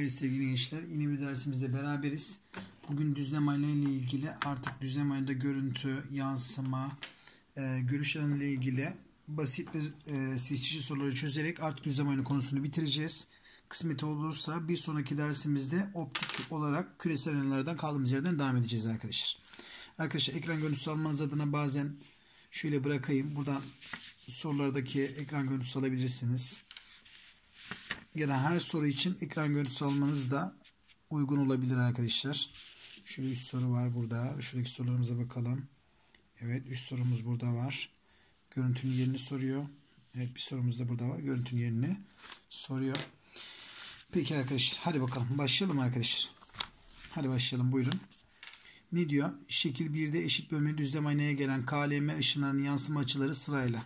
Evet sevgili gençler yeni bir dersimizde beraberiz. Bugün düzlem ayna ile ilgili artık düzlem aynada görüntü, yansıma, e, görüş alanı ile ilgili basit ve e, seçici soruları çözerek artık düzlem ayna konusunu bitireceğiz. Kısmet olursa bir sonraki dersimizde optik olarak küresel aynalardan kaldığımız yerden devam edeceğiz arkadaşlar. Arkadaşlar ekran görüntüsü almanız adına bazen şöyle bırakayım. Buradan sorulardaki ekran görüntüsü alabilirsiniz gelen her soru için ekran görüntüsü almanız da uygun olabilir arkadaşlar. Şöyle 3 soru var burada. Şuradaki sorularımıza bakalım. Evet 3 sorumuz burada var. Görüntünün yerini soruyor. Evet bir sorumuz da burada var. Görüntünün yerini soruyor. Peki arkadaşlar hadi bakalım başlayalım arkadaşlar. Hadi başlayalım buyurun. Ne diyor? Şekil 1'de eşit bölmeli düzlem aynaya gelen KLM ışınlarının yansıma açıları sırayla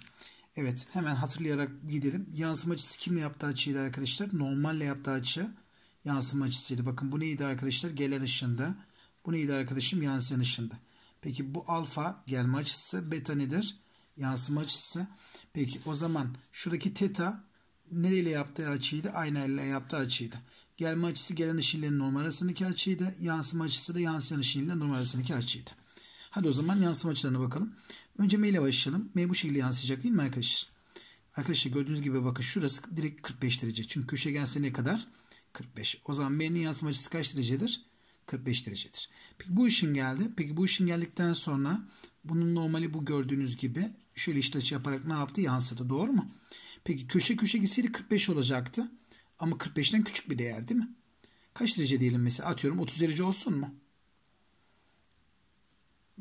Evet hemen hatırlayarak gidelim. Yansıma açısı kimle yaptığı açıydı arkadaşlar? Normalle yaptığı açı yansıma açısıydı. Bakın bu neydi arkadaşlar? Gelen ışında. Bu neydi arkadaşım? Yansıyan ışında. Peki bu alfa gelme açısı. Beta nedir? Yansıma açısı. Peki o zaman şuradaki teta nereyle yaptığı açıydı? Aynayla yaptığı açıydı. Gelme açısı gelen ışınların normal arasındaki açıydı. Yansıma açısı da yansıyan ışınların normal arasındaki açıydı. Hadi o zaman yansıma açılarına bakalım. Önce maile başlayalım. M bu şekilde yansıyacak değil mi arkadaşlar? Arkadaşlar gördüğünüz gibi bakın şurası direkt 45 derece. Çünkü köşegense ne kadar? 45. O zaman M'nin yansıma açısı kaç derecedir? 45 derecedir. Peki bu işin geldi. Peki bu işin geldikten sonra bunun normali bu gördüğünüz gibi şöyle işlet açı yaparak ne yaptı? Yansıdı. Doğru mu? Peki köşe köşe gitseydi 45 olacaktı. Ama 45'ten küçük bir değer değil mi? Kaç derece diyelim mesela? Atıyorum 30 derece olsun mu?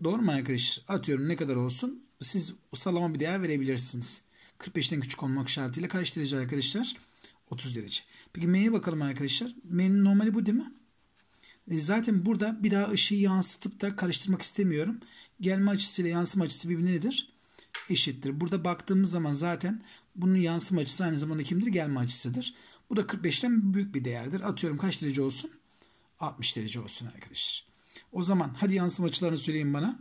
Doğru mu arkadaşlar? Atıyorum ne kadar olsun? Siz salama bir değer verebilirsiniz. 45'ten küçük olmak şartıyla kaç derece arkadaşlar? 30 derece. Peki M'ye bakalım arkadaşlar. M'nin normali bu değil mi? E zaten burada bir daha ışığı yansıtıp da karıştırmak istemiyorum. Gelme açısıyla yansıma açısı birbirine nedir? Eşittir. Burada baktığımız zaman zaten bunun yansıma açısı aynı zamanda kimdir? Gelme açısıdır. Bu da 45'ten büyük bir değerdir. Atıyorum kaç derece olsun? 60 derece olsun arkadaşlar. O zaman hadi yansıma açılarını söyleyin bana.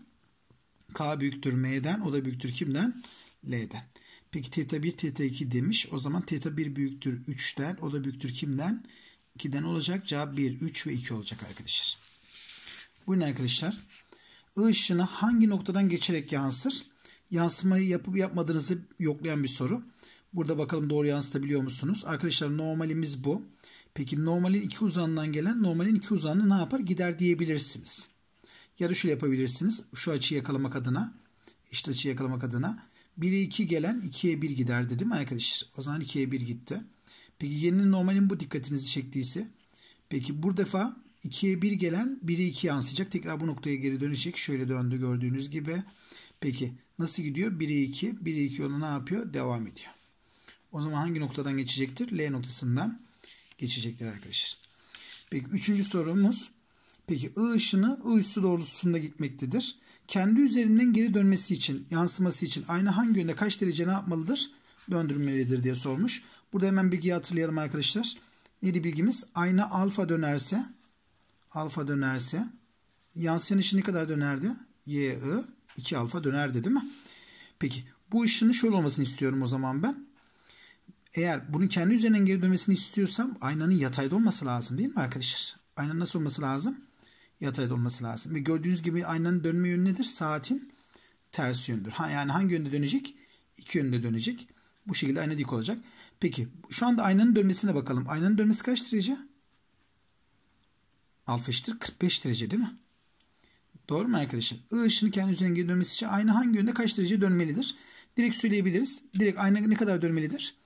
K büyüktür M'den, o da büyüktür kimden? L'den. Peki teta 1, teta 2 demiş. O zaman teta 1 büyüktür 3'ten, o da büyüktür kimden? 2'den olacak. Cevap 1, 3 ve 2 olacak arkadaşlar. Buyurun arkadaşlar. I ışını hangi noktadan geçerek yansır? Yansımayı yapıp yapmadığınızı yoklayan bir soru. Burada bakalım doğru yansıtabiliyor musunuz? Arkadaşlar normalimiz bu. Peki normalin iki uzanından gelen normalin iki uzanını ne yapar? Gider diyebilirsiniz. Ya da şöyle yapabilirsiniz. Şu açıyı yakalamak adına. Eşit açıyı yakalamak adına. 1'e 2 gelen 2'ye 1 gider değil mi arkadaşlar? O zaman 2'ye 1 gitti. Peki yeninin normalin bu dikkatinizi çektiyse. Peki bu defa 2'ye 1 gelen 1'e 2 yansıyacak. Tekrar bu noktaya geri dönecek. Şöyle döndü gördüğünüz gibi. Peki nasıl gidiyor? 1'e 2. 1'e 2 yolu ne yapıyor? Devam ediyor. O zaman hangi noktadan geçecektir? L noktasından geçecektir arkadaşlar. Peki üçüncü sorumuz. Peki I ışını I üssü doğrultusunda gitmektedir. Kendi üzerinden geri dönmesi için, yansıması için ayna hangi yönde kaç derece ne yapmalıdır? Döndürmelidir diye sormuş. Burada hemen bilgiyi hatırlayalım arkadaşlar. Neydi bilgimiz? Ayna alfa dönerse alfa dönerse yansıyan ışın ne kadar dönerdi? Y, I, 2 alfa dönerdi değil mi? Peki bu ışının şöyle olmasını istiyorum o zaman ben eğer bunun kendi üzerinden geri dönmesini istiyorsam aynanın yatayda olması lazım değil mi arkadaşlar? Aynanın nasıl olması lazım? Yatayda olması lazım. Ve gördüğünüz gibi aynanın dönme yönü nedir? Saatin ters yöndür. Ha, yani hangi yönde dönecek? İki yönde dönecek. Bu şekilde ayna dik olacak. Peki şu anda aynanın dönmesine bakalım. Aynanın dönmesi kaç derece? Alfa eşittir 45 derece değil mi? Doğru mu arkadaşlar? I ışını kendi üzerine geri dönmesi için ayna hangi yönde kaç derece dönmelidir? Direkt söyleyebiliriz. Direkt ayna ne kadar dönmelidir?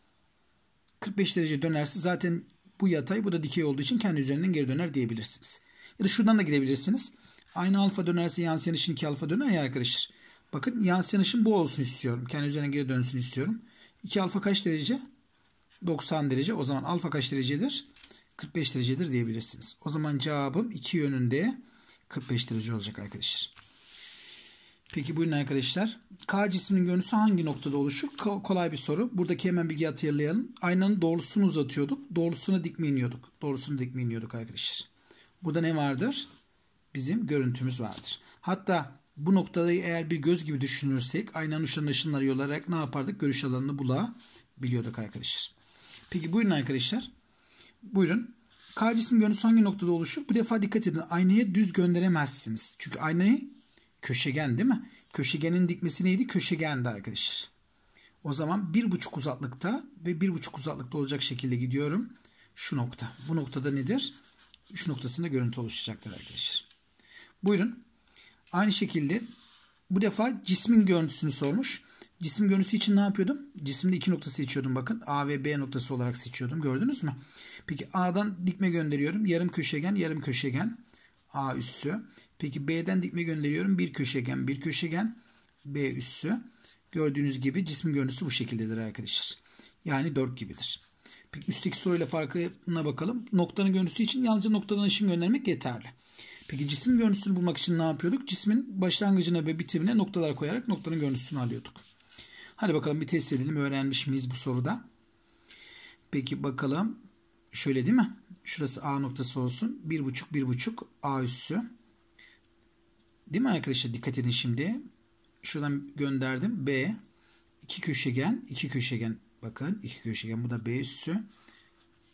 45 derece dönerse zaten bu yatay bu da dikey olduğu için kendi üzerinden geri döner diyebilirsiniz. Ya da şuradan da gidebilirsiniz. Aynı alfa dönerse yansıyan ışın ki alfa döner ya arkadaşlar. Bakın yansıyan ışın bu olsun istiyorum. Kendi üzerine geri dönsün istiyorum. 2 alfa kaç derece? 90 derece. O zaman alfa kaç derecedir? 45 derecedir diyebilirsiniz. O zaman cevabım iki yönünde 45 derece olacak arkadaşlar. Peki buyurun arkadaşlar. K cisminin görüntüsü hangi noktada oluşur? Ko kolay bir soru. Buradaki hemen bilgi hatırlayalım. Aynanın doğrusunu uzatıyorduk. Doğrusuna dikme iniyorduk. Doğrusunu dikme iniyorduk arkadaşlar. Burada ne vardır? Bizim görüntümüz vardır. Hatta bu noktada eğer bir göz gibi düşünürsek aynanın uçlarına ışınları yolarak ne yapardık? Görüş alanını bulabiliyorduk arkadaşlar. Peki buyurun arkadaşlar. Buyurun. K cisim görüntüsü hangi noktada oluşur? Bu defa dikkat edin. aynayı düz gönderemezsiniz. Çünkü aynayı Köşegen değil mi? Köşegenin dikmesi neydi? Köşegendi arkadaşlar. O zaman bir buçuk uzaklıkta ve bir buçuk uzaklıkta olacak şekilde gidiyorum. Şu nokta. Bu noktada nedir? Şu noktasında görüntü oluşacaktır arkadaşlar. Buyurun. Aynı şekilde bu defa cismin görüntüsünü sormuş. Cisim görüntüsü için ne yapıyordum? Cisimde iki nokta seçiyordum bakın. A ve B noktası olarak seçiyordum. Gördünüz mü? Peki A'dan dikme gönderiyorum. Yarım köşegen, yarım köşegen. A üssü. Peki B'den dikme gönderiyorum. Bir köşegen, bir köşegen. B üssü. Gördüğünüz gibi cismin görüntüsü bu şekildedir arkadaşlar. Yani 4 gibidir. Peki üstteki soruyla farkına bakalım. Noktanın görüntüsü için yalnızca noktadan ışın göndermek yeterli. Peki cismin görüntüsünü bulmak için ne yapıyorduk? Cismin başlangıcına ve bitimine noktalar koyarak noktanın görüntüsünü alıyorduk. Hadi bakalım bir test edelim. Öğrenmiş miyiz bu soruda? Peki bakalım. Şöyle değil mi? Şurası A noktası olsun. 1,5 1,5 A üssü. Değil mi arkadaşlar? Dikkat edin şimdi. Şuradan gönderdim. B. iki köşegen. iki köşegen. Bakın iki köşegen. Bu da B üssü.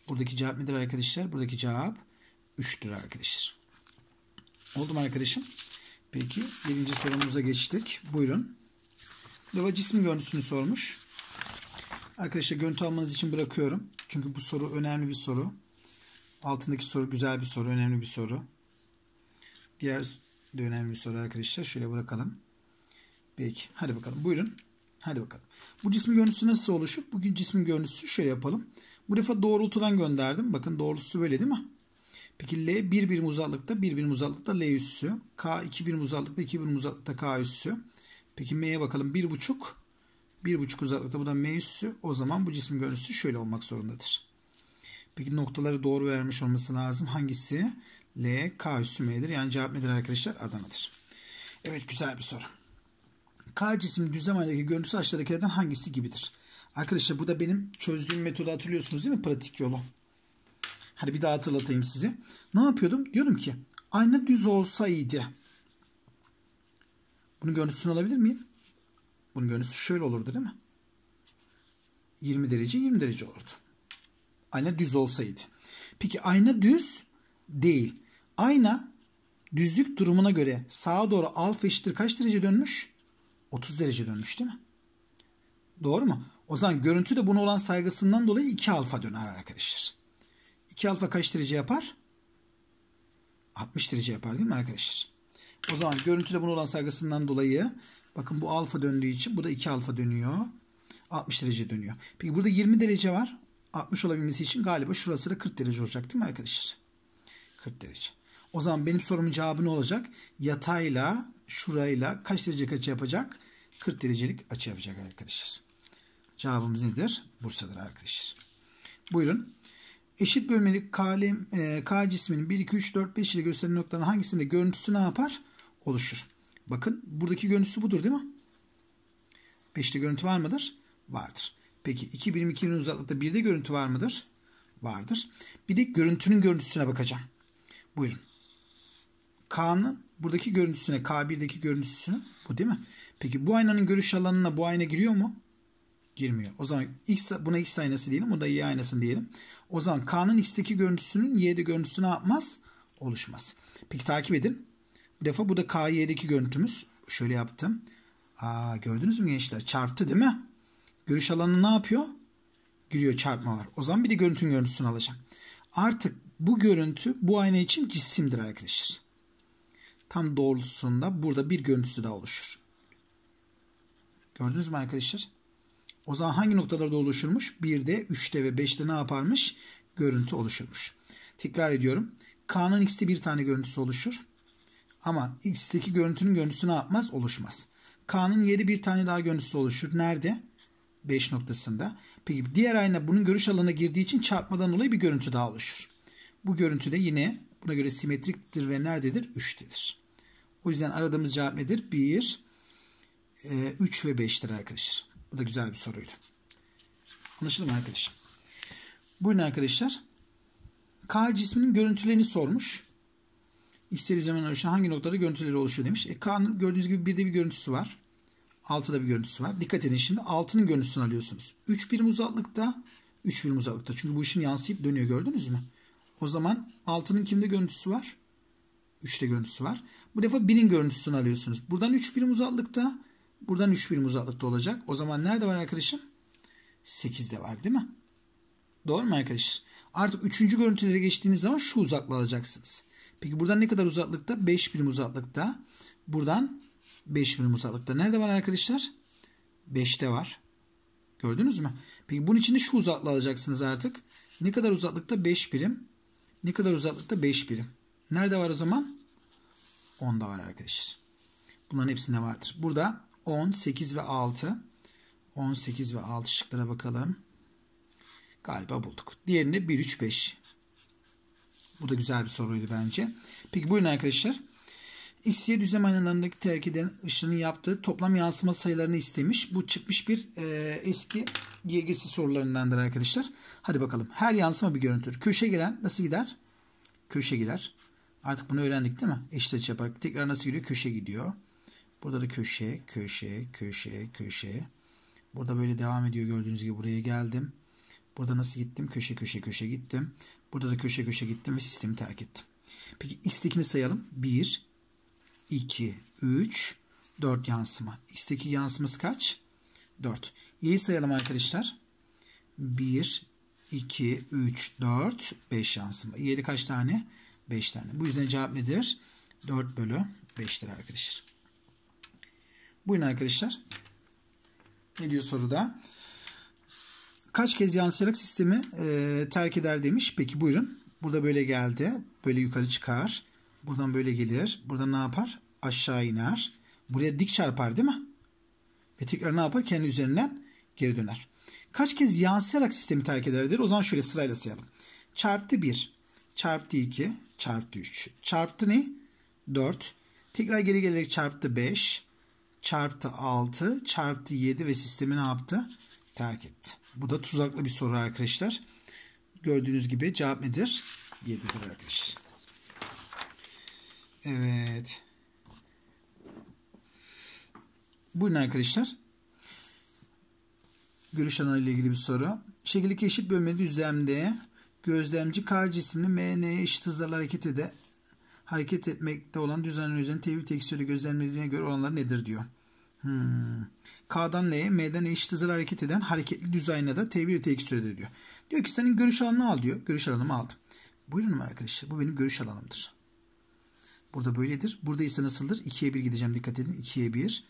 Buradaki cevap nedir arkadaşlar? Buradaki cevap 3'tür arkadaşlar. Oldu mu arkadaşım? Peki birinci sorumuza geçtik. Buyurun. Lava cismi görüntüsünü sormuş. Arkadaşlar görüntü almanız için bırakıyorum. Çünkü bu soru önemli bir soru. Altındaki soru güzel bir soru, önemli bir soru. Diğer de önemli bir soru arkadaşlar. Şöyle bırakalım. Peki. Hadi bakalım. Buyurun. Hadi bakalım. Bu cismin görüntüsü nasıl oluşur? Bugün cismin görüntüsü şöyle yapalım. Bu defa doğrultudan gönderdim. Bakın doğrultusu böyle değil mi? Peki L bir birim uzaklıkta bir birim uzaklıkta L üssü. K 2 birim uzaklıkta 2 birim uzaklıkta K üssü. Peki M'ye bakalım. Bir buçuk. 1,5 uzaklıkta bu da m üssü. O zaman bu cismin görüntüsü şöyle olmak zorundadır. Peki noktaları doğru vermiş olması lazım. Hangisi? L, K üssü M'dir. Yani cevap nedir arkadaşlar? Adana'dır. Evet güzel bir soru. K cisim düzlem halindeki görüntüsü aşağıdakilerden hangisi gibidir? Arkadaşlar bu da benim çözdüğüm metodu hatırlıyorsunuz değil mi? Pratik yolu. Hadi bir daha hatırlatayım sizi. Ne yapıyordum? Diyorum ki ayna düz olsaydı. Bunun görüntüsünü alabilir miyim? Bunun görüntüsü şöyle olurdu değil mi? 20 derece 20 derece olurdu. Ayna düz olsaydı. Peki ayna düz değil. Ayna düzlük durumuna göre sağa doğru alfa eşittir kaç derece dönmüş? 30 derece dönmüş değil mi? Doğru mu? O zaman görüntü de buna olan saygısından dolayı 2 alfa döner arkadaşlar. 2 alfa kaç derece yapar? 60 derece yapar değil mi arkadaşlar? O zaman görüntü de buna olan saygısından dolayı Bakın bu alfa döndüğü için bu da 2 alfa dönüyor. 60 derece dönüyor. Peki burada 20 derece var. 60 olabilmesi için galiba şurası da 40 derece olacak değil mi arkadaşlar? 40 derece. O zaman benim sorumun cevabı ne olacak? Yatayla şurayla kaç derece açı yapacak? 40 derecelik açı yapacak arkadaşlar. Cevabımız nedir? Bursa'dır arkadaşlar. Buyurun. Eşit bölmeli kalem, e, K cisminin 1, 2, 3, 4, 5 ile gösterilen noktaların hangisinde görüntüsü ne yapar? Oluşur. Bakın buradaki görüntüsü budur değil mi? Beşte görüntü var mıdır? Vardır. Peki 2 birim 2 birim uzaklıkta 1'de görüntü var mıdır? Vardır. Bir de görüntünün görüntüsüne bakacağım. Buyurun. K'nın buradaki görüntüsüne, K1'deki görüntüsüne bu değil mi? Peki bu aynanın görüş alanına bu ayna giriyor mu? Girmiyor. O zaman X, buna X aynası diyelim, bu da Y aynası diyelim. O zaman K'nın X'teki görüntüsünün Y'de görüntüsüne yapmaz? Oluşmaz. Peki takip edin. Bu defa bu da K7'deki görüntümüz. Şöyle yaptım. Aa, gördünüz mü gençler? Çarptı değil mi? Görüş alanı ne yapıyor? Giriyor çarpma var. O zaman bir de görüntünün görüntüsünü alacağım. Artık bu görüntü bu ayna için cisimdir arkadaşlar. Tam doğrultusunda burada bir görüntüsü daha oluşur. Gördünüz mü arkadaşlar? O zaman hangi noktalarda oluşurmuş? 1'de, 3'te ve 5'te ne yaparmış? Görüntü oluşurmuş. Tekrar ediyorum. K'nın x'te bir tane görüntüsü oluşur. Ama x'teki görüntünün görüntüsü ne yapmaz? Oluşmaz. K'nın yeri bir tane daha görüntüsü oluşur. Nerede? 5 noktasında. Peki diğer ayna bunun görüş alanına girdiği için çarpmadan dolayı bir görüntü daha oluşur. Bu görüntü de yine buna göre simetriktir ve nerededir? 3'tedir. O yüzden aradığımız cevap nedir? 1, 3 e, ve 5'tir arkadaşlar. Bu da güzel bir soruydu. Anlaşıldı mı arkadaşlar? Buyurun arkadaşlar. K cisminin görüntülerini sormuş. İşsel izlemeden oluşan hangi noktada görüntüleri oluşuyor demiş. E, K'nın gördüğünüz gibi bir de bir görüntüsü var. 6'da bir görüntüsü var. Dikkat edin şimdi altının görüntüsünü alıyorsunuz. 3 birim uzaklıkta 3 birim uzaklıkta. Çünkü bu işin yansıyıp dönüyor gördünüz mü? O zaman altının kimde görüntüsü var? 3'te görüntüsü var. Bu defa 1'in görüntüsünü alıyorsunuz. Buradan 3 birim uzaklıkta, buradan 3 birim uzaklıkta olacak. O zaman nerede var arkadaşım? 8'de var değil mi? Doğru mu arkadaşlar? Artık 3. görüntülere geçtiğiniz zaman şu uzaklığı alacaksınız. Peki buradan ne kadar uzaklıkta? 5 birim uzaklıkta. Buradan 5 birim uzaklıkta. Nerede var arkadaşlar? 5'te var. Gördünüz mü? Peki bunun içinde şu uzaklığı alacaksınız artık. Ne kadar uzaklıkta? 5 birim. Ne kadar uzaklıkta? 5 birim. Nerede var o zaman? 10'da var arkadaşlar. Bunların hepsinde vardır. Burada 10, 8 ve 6. 18 ve 6 şıklara bakalım. Galiba bulduk. Diğerini 1, 3, 5. Bu da güzel bir soruydu bence. Peki buyurun arkadaşlar. X, Y düzlem aynalarındaki terk ışının yaptığı toplam yansıma sayılarını istemiş. Bu çıkmış bir e, eski YGS sorularındandır arkadaşlar. Hadi bakalım. Her yansıma bir görüntü. Köşe gelen nasıl gider? Köşe gider. Artık bunu öğrendik değil mi? Eşit açı yaparak. Tekrar nasıl gidiyor? Köşe gidiyor. Burada da köşe, köşe, köşe, köşe. Burada böyle devam ediyor gördüğünüz gibi buraya geldim. Burada nasıl gittim? Köşe köşe köşe gittim. Burada da köşe köşe gittim ve sistemi terk ettim. Peki x'tekini sayalım. 1, 2, 3, 4 yansıma. x'teki yansıması kaç? 4. Y'yi sayalım arkadaşlar. 1, 2, 3, 4, 5 yansıma. Y'li kaç tane? 5 tane. Bu yüzden cevap nedir? 4 bölü 5'tir arkadaşlar. Buyurun arkadaşlar. Ne diyor soruda? kaç kez yansıyarak sistemi e, terk eder demiş. Peki buyurun. Burada böyle geldi. Böyle yukarı çıkar. Buradan böyle gelir. Burada ne yapar? Aşağı iner. Buraya dik çarpar değil mi? Ve tekrar ne yapar? Kendi üzerinden geri döner. Kaç kez yansıyarak sistemi terk eder der. O zaman şöyle sırayla sayalım. Çarptı 1. Çarptı 2. Çarptı 3. Çarptı ne? 4. Tekrar geri gelerek çarptı 5. Çarptı 6. Çarptı 7 ve sistemi ne yaptı? terk etti. Bu da tuzaklı bir soru arkadaşlar. Gördüğünüz gibi cevap nedir? 7'dir arkadaşlar. Evet. Buyurun arkadaşlar. Görüş analizi ile ilgili bir soru. Şekildeki eşit bölmeli düzlemde gözlemci K cisimli MN'ye eşit hızlarla hareket ede hareket etmekte olan düzenli üzerine tevhid tekstürü gözlemlediğine göre oranları nedir diyor. Hmm. K'dan L'ye, M'den E eşit hızla hareket eden hareketli düz aynada T1 T2 sürede diyor. Diyor ki senin görüş alanını al diyor. Görüş alanımı aldım. Buyurun arkadaşlar bu benim görüş alanımdır. Burada böyledir. Burada ise nasıldır? 2'ye 1 gideceğim dikkat edin. 2'ye 1,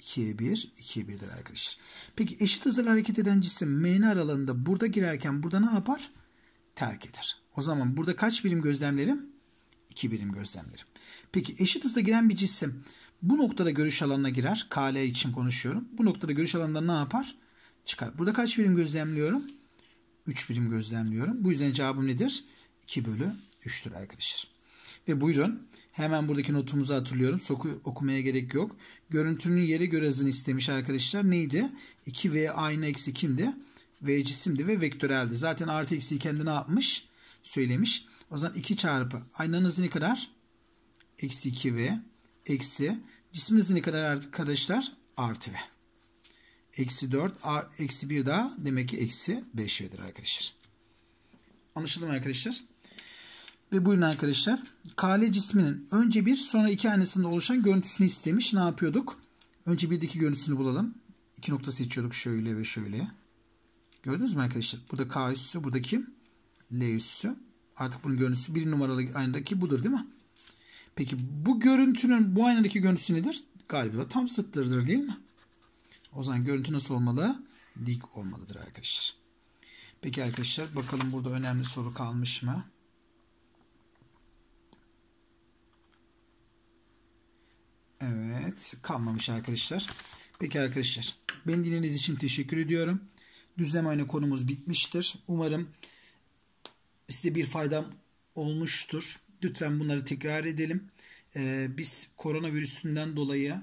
2'ye 1, 2'ye 1'dir arkadaşlar. Peki eşit hızla hareket eden cisim MN aralığında burada girerken burada ne yapar? Terk eder. O zaman burada kaç birim gözlemlerim? 2 birim gözlemlerim. Peki eşit hızla giren bir cisim bu noktada görüş alanına girer. KL için konuşuyorum. Bu noktada görüş alanında ne yapar? Çıkar. Burada kaç birim gözlemliyorum? 3 birim gözlemliyorum. Bu yüzden cevabım nedir? 2 bölü 3'tür arkadaşlar. Ve buyurun hemen buradaki notumuzu hatırlıyorum. Soku okumaya gerek yok. Görüntünün yere göre hızını istemiş arkadaşlar. Neydi? 2 V aynı eksi kimdi? V cisimdi ve vektöreldi. Zaten artı eksi kendine atmış, Söylemiş. O zaman 2 çarpı aynanız ne kadar? Eksi 2 V eksi cismin ne kadar arkadaşlar? Artı v. Eksi 4 eksi 1 daha demek ki eksi 5 v'dir arkadaşlar. Anlaşıldı mı arkadaşlar? Ve buyurun arkadaşlar. Kale cisminin önce bir sonra iki hanesinde oluşan görüntüsünü istemiş. Ne yapıyorduk? Önce birdeki görüntüsünü bulalım. İki nokta seçiyorduk şöyle ve şöyle. Gördünüz mü arkadaşlar? Burada K üssü, buradaki L üssü. Artık bunun görüntüsü bir numaralı aynadaki budur değil mi? Peki bu görüntünün bu aynadaki görüntüsü nedir? Galiba tam zıttırdır değil mi? O zaman görüntü nasıl olmalı? Dik olmalıdır arkadaşlar. Peki arkadaşlar bakalım burada önemli soru kalmış mı? Evet kalmamış arkadaşlar. Peki arkadaşlar beni dinlediğiniz için teşekkür ediyorum. Düzlem aynı konumuz bitmiştir. Umarım size bir faydam olmuştur. Lütfen bunları tekrar edelim. Ee, biz koronavirüsünden dolayı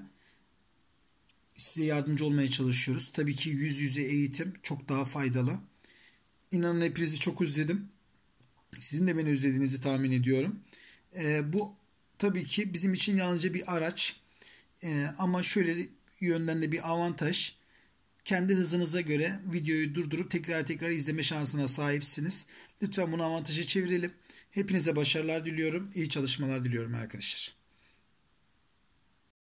size yardımcı olmaya çalışıyoruz. Tabii ki yüz yüze eğitim çok daha faydalı. İnanın hepinizi çok özledim. Sizin de beni özlediğinizi tahmin ediyorum. Ee, bu tabii ki bizim için yalnızca bir araç. Ee, ama şöyle yönden de bir avantaj kendi hızınıza göre videoyu durdurup tekrar tekrar izleme şansına sahipsiniz. Lütfen bunu avantaja çevirelim. Hepinize başarılar diliyorum. İyi çalışmalar diliyorum arkadaşlar.